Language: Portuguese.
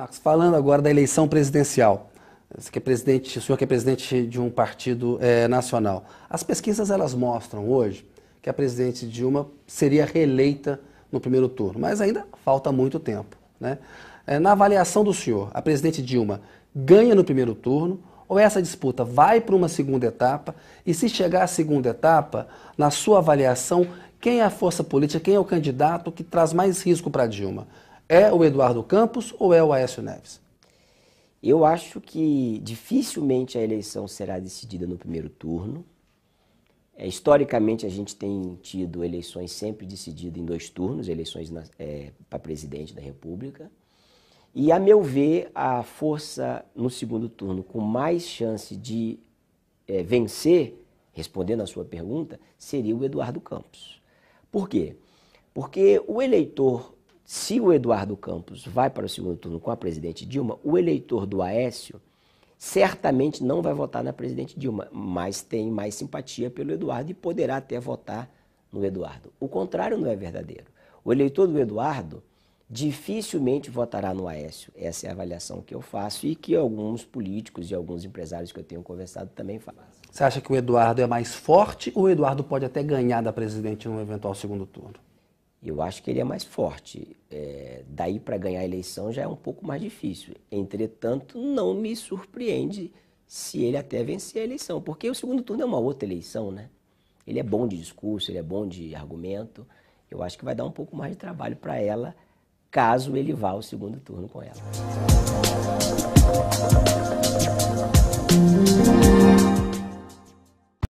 Marcos, falando agora da eleição presidencial, você que é presidente, o senhor que é presidente de um partido é, nacional, as pesquisas elas mostram hoje que a presidente Dilma seria reeleita no primeiro turno, mas ainda falta muito tempo. Né? É, na avaliação do senhor, a presidente Dilma ganha no primeiro turno ou essa disputa vai para uma segunda etapa? E se chegar à segunda etapa, na sua avaliação, quem é a força política, quem é o candidato que traz mais risco para Dilma? É o Eduardo Campos ou é o Aécio Neves? Eu acho que dificilmente a eleição será decidida no primeiro turno. É, historicamente, a gente tem tido eleições sempre decididas em dois turnos eleições é, para presidente da República. E, a meu ver, a força no segundo turno com mais chance de é, vencer, respondendo à sua pergunta, seria o Eduardo Campos. Por quê? Porque o eleitor se o Eduardo Campos vai para o segundo turno com a presidente Dilma, o eleitor do Aécio certamente não vai votar na presidente Dilma, mas tem mais simpatia pelo Eduardo e poderá até votar no Eduardo. O contrário não é verdadeiro. O eleitor do Eduardo dificilmente votará no Aécio. Essa é a avaliação que eu faço e que alguns políticos e alguns empresários que eu tenho conversado também fazem. Você acha que o Eduardo é mais forte ou o Eduardo pode até ganhar da presidente num eventual segundo turno? Eu acho que ele é mais forte. É, daí para ganhar a eleição já é um pouco mais difícil. Entretanto, não me surpreende se ele até vencer a eleição, porque o segundo turno é uma outra eleição, né? Ele é bom de discurso, ele é bom de argumento. Eu acho que vai dar um pouco mais de trabalho para ela caso ele vá ao segundo turno com ela.